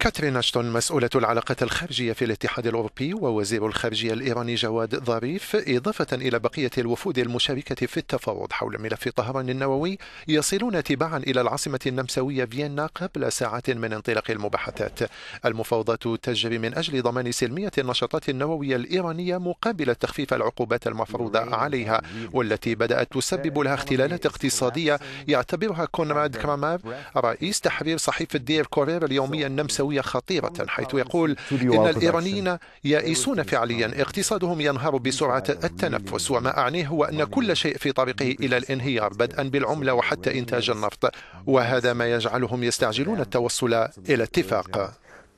كاترين أشتون مسؤولة العلاقات الخارجية في الاتحاد الأوروبي ووزير الخارجية الإيراني جواد ظريف إضافة إلى بقية الوفود المشاركة في التفاوض حول ملف طهران النووي يصلون تباعا إلى العاصمة النمساوية فيينا قبل ساعات من انطلاق المباحثات المفاوضات تجري من أجل ضمان سلمية النشاطات النووية الإيرانية مقابل تخفيف العقوبات المفروضة عليها والتي بدأت تسبب لها اختلالات اقتصادية يعتبرها كونراد كرامار رئيس تحرير صحيفة دير كورير اليومية النمساوية مئوية خطيرة حيث يقول إن الإيرانيين يائسون فعليا اقتصادهم ينهار بسرعة التنفس وما أعنيه هو أن كل شيء في طريقه إلى الانهيار بدءا بالعملة وحتى إنتاج النفط وهذا ما يجعلهم يستعجلون التوصل إلى اتفاق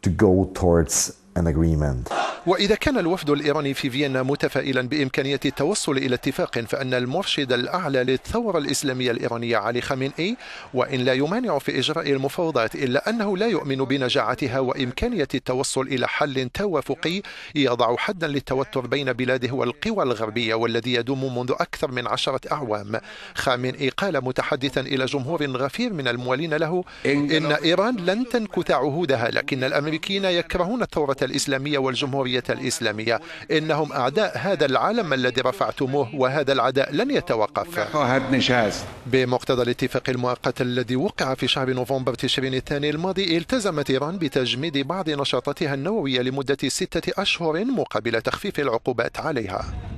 to go towards an agreement. وإذا كان الوفد الإيراني في فيينا متفائلا بإمكانية التوصل إلى اتفاق فأن المرشد الأعلى للثورة الإسلامية الإيرانية علي خامنئي وإن لا يمانع في إجراء المفاوضات إلا أنه لا يؤمن بنجاعتها وإمكانية التوصل إلى حل توافقي يضع حدا للتوتر بين بلاده والقوى الغربية والذي يدوم منذ أكثر من عشرة أعوام خامنئي قال متحدثا إلى جمهور غفير من الموالين له إن إيران لن تنكث عهودها لكن الأمريكيين يكرهون الثورة الإسلامية والجمهورية الهوية الإسلامية إنهم أعداء هذا العالم الذي رفعتموه وهذا العداء لن يتوقف بمقتضى الاتفاق المؤقت الذي وقع في شهر نوفمبر تشرين الثاني الماضي التزمت إيران بتجميد بعض نشاطاتها النووية لمدة ستة أشهر مقابل تخفيف العقوبات عليها